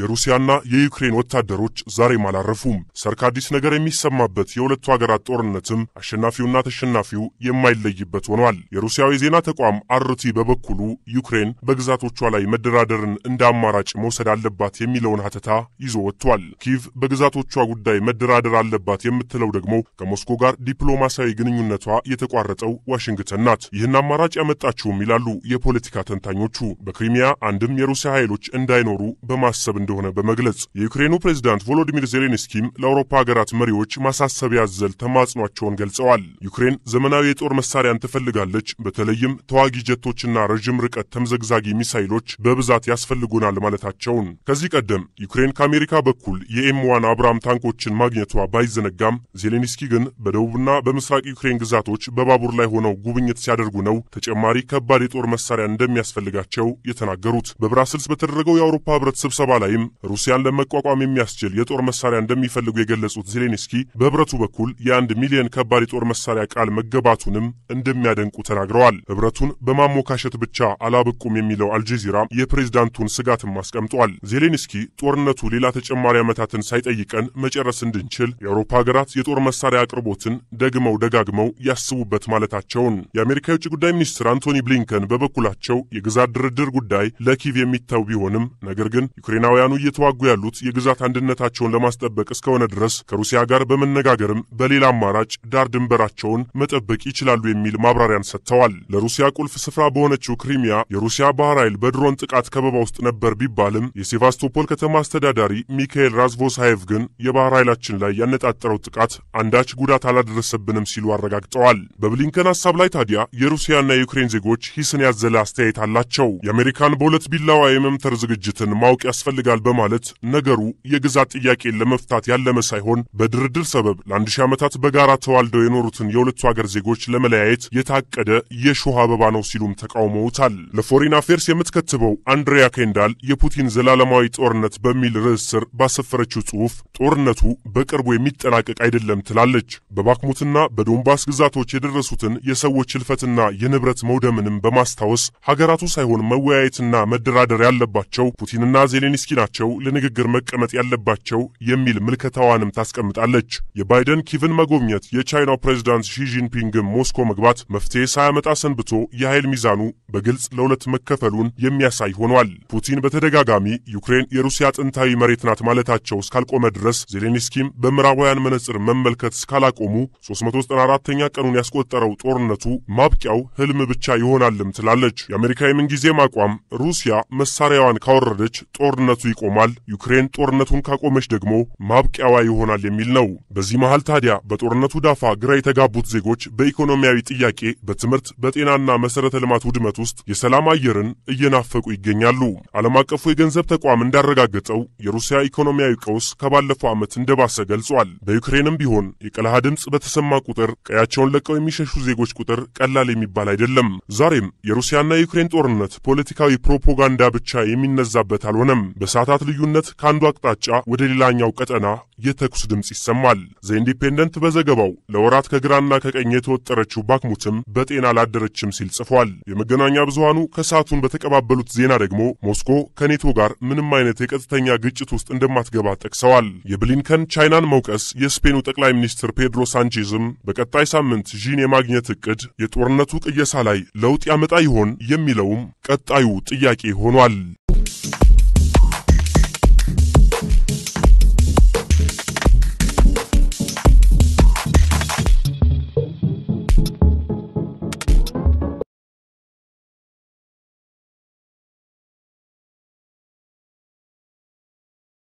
የሩሲያና የዩክሬን ወታደሮች ዛሬም አላረፉም። ሰርክ አዲስ ነገር የሚሰማበት የሁለቱ ሀገራት ጦርነትም አሸናፊውና ተሸናፊው የማይለይበት ሆኗል። የሩሲያዊ ዜና ተቋም አርቲ በበኩሉ ዩክሬን በግዛቶቿ ላይ መደራደርን እንደ አማራጭ መውሰድ አለባት የሚለውን ሀተታ ይዞ ወጥቷል። ኪቭ በግዛቶቿ ጉዳይ መደራደር አለባት የምትለው ደግሞ ከሞስኮ ጋር ዲፕሎማሲያዊ ግንኙነቷ የተቋረጠው ዋሽንግተን ናት። ይህን አማራጭ ያመጣችውም ይላሉ የፖለቲካ ተንታኞቹ በክሪሚያ አንድም የሩሲያ ኃይሎች እንዳይኖሩ በማሰብ እንደሆነ በመግለጽ የዩክሬኑ ፕሬዚዳንት ቮሎዲሚር ዜሌንስኪም ለአውሮፓ ሀገራት መሪዎች ማሳሰቢያ አዘል ተማጽኗቸውን ገልጸዋል። ዩክሬን ዘመናዊ የጦር መሳሪያን ትፈልጋለች፣ በተለይም ተዋጊ ጀቶችና ረዥም ርቀት ተምዘግዛጊ ሚሳይሎች በብዛት ያስፈልጉናል ማለታቸውን ከዚህ ቀደም ዩክሬን ከአሜሪካ በኩል የኤም ዋን አብራም ታንኮችን ማግኘቷ ባይዘነጋም ዜሌንስኪ ግን በደቡብና በምስራቅ ዩክሬን ግዛቶች በባቡር ላይ ሆነው ጉብኝት ሲያደርጉ ነው ተጨማሪ ከባድ የጦር መሳሪያ እንደሚያስፈልጋቸው የተናገሩት። በብራስልስ በተደረገው የአውሮፓ ህብረት ስብሰባ ላይ በተለይም ሩሲያን ለመቋቋም የሚያስችል የጦር መሳሪያ እንደሚፈልጉ የገለጹት ዜሌንስኪ በህብረቱ በኩል የአንድ ሚሊዮን ከባድ የጦር መሳሪያ ቃል መገባቱንም እንደሚያደንቁ ተናግረዋል። ህብረቱን በማሞካሸት ብቻ አላበቁም የሚለው አልጀዚራ የፕሬዝዳንቱን ስጋትም አስቀምጧል። ዜሌንስኪ ጦርነቱ ሌላ ተጨማሪ ዓመታትን ሳይጠይቀን መጨረስ እንድንችል የአውሮፓ ሀገራት የጦር መሳሪያ አቅርቦትን ደግመው ደጋግመው ያስቡበት ማለታቸውን የአሜሪካ የውጭ ጉዳይ ሚኒስትር አንቶኒ ብሊንከን በበኩላቸው የግዛት ድርድር ጉዳይ ለኪቭ የሚተው ቢሆንም ነገር ግን ዩክሬናውያን ምዕራባውያኑ እየተዋጉ ያሉት የግዛት አንድነታቸውን ለማስጠበቅ እስከሆነ ድረስ ከሩሲያ ጋር በመነጋገርም በሌላ አማራጭ ዳር ድንበራቸውን መጠበቅ ይችላሉ የሚል ማብራሪያን ሰጥተዋል። ለሩሲያ ቁልፍ ስፍራ በሆነችው ክሪሚያ የሩሲያ ባህር ኃይል በድሮን ጥቃት ከበባ ውስጥ ነበር ቢባልም የሴቫስቶፖል ከተማ አስተዳዳሪ ሚካኤል ራዝቮሳየቭ ግን የባህር ኃይላችን ላይ ያነጣጠረው ጥቃት አንዳች ጉዳት አላደረሰብንም ሲሉ አረጋግጠዋል። በብሊንከን ሀሳብ ላይ ታዲያ የሩሲያና የዩክሬን ዜጎች ሂስን ያዘለ አስተያየት አላቸው። የአሜሪካን በሁለት ቢላዋ የመምተር ዝግጅትን ማወቅ ያስፈልጋል ይፈልጋል በማለት ነገሩ የግዛት ጥያቄን ለመፍታት ያለመ ሳይሆን በድርድር ሰበብ ለአንድ ሺህ ዓመታት በጋራ ተዋልደው የኖሩትን የሁለቱ ሀገር ዜጎች ለመለያየት የታቀደ የሾህ አበባ ነው ሲሉም ተቃውመውታል። ለፎሪን አፌርስ የምትከትበው አንድሪያ ኬንዳል የፑቲን ዘላለማዊ ጦርነት በሚል ርዕስ ስር ባሰፈረችው ጽሑፍ ጦርነቱ በቅርቡ የሚጠናቀቅ አይደለም ትላለች። በባክሙትና በዶንባስ ግዛቶች የደረሱትን የሰዎች ህልፈትና የንብረት መውደምንም በማስታወስ ሀገራቱ ሳይሆን መወያየትና መደራደር ያለባቸው ፑቲንና ዜሌንስኪ ናቸው ለንግግር መቀመጥ ያለባቸው የሚል ምልከታዋንም ታስቀምጣለች። የባይደን ኪቭን መጎብኘት፣ የቻይናው ፕሬዚዳንት ሺጂንፒንግን ሞስኮ መግባት መፍትሄ ሳያመጣ ሰንብቶ የኃይል ሚዛኑ በግልጽ ለሁለት መከፈሉን የሚያሳይ ሆኗል። ፑቲን በተደጋጋሚ ዩክሬን የሩሲያ ጥንታዊ መሬት ናት ማለታቸው እስካልቆመ ድረስ ዜሌንስኪም በምዕራባውያን መነጽር መመልከት እስካላቆሙ 394ኛ ቀኑን ያስቆጠረው ጦርነቱ ማብቂያው ህልም ብቻ ይሆናልም ትላለች የአሜሪካ የምንጊዜም አቋም ሩሲያ መሳሪያዋን ካወረደች ጦርነቱ ይቆማል፣ ዩክሬን ጦርነቱን ካቆመች ደግሞ ማብቂያዋ ይሆናል የሚል ነው። በዚህ መሃል ታዲያ በጦርነቱ ዳፋ ግራ የተጋቡት ዜጎች በኢኮኖሚያዊ ጥያቄ፣ በትምህርት፣ በጤናና መሠረተ ልማት ውድመቱ ውስጥ የሰላም አየርን እየናፈቁ ይገኛሉ። ዓለም አቀፉ የገንዘብ ተቋም እንዳረጋገጠው የሩሲያ ኢኮኖሚያዊ ቀውስ ከባለፈው ዓመት እንደባሰ ገልጿል። በዩክሬንም ቢሆን የቀለሃ ድምፅ በተሰማ ቁጥር ቀያቸውን ለቀው የሚሸሹ ዜጎች ቁጥር ቀላል የሚባል አይደለም። ዛሬም የሩሲያና የዩክሬን ጦርነት ፖለቲካዊ ፕሮፓጋንዳ ብቻ የሚነዛበት አልሆነም። በሰዓታት ልዩነት ከአንዱ አቅጣጫ ወደ ሌላኛው ቀጠና የተኩስ ድምፅ ይሰማል። ዘ ኢንዲፔንደንት በዘገባው ለወራት ከግራና ከቀኝ የተወጠረችው ባክሙትም በጤና አላደረችም ሲል ጽፏል። የመገናኛ መገናኛ ብዙሃኑ ከሰዓቱን በተቀባበሉት ዜና ደግሞ ሞስኮ ከኔቶ ጋር ምንም አይነት የቀጥተኛ ግጭት ውስጥ እንደማትገባ ጠቅሰዋል። የብሊንከን ቻይናን መውቀስ የስፔኑ ጠቅላይ ሚኒስትር ፔድሮ ሳንቼዝም በቀጣይ ሳምንት ዢን የማግኘት እቅድ የጦርነቱ ቅየሳ ላይ ለውጥ ያመጣ ይሆን የሚለውም ቀጣዩ ጥያቄ ሆኗል።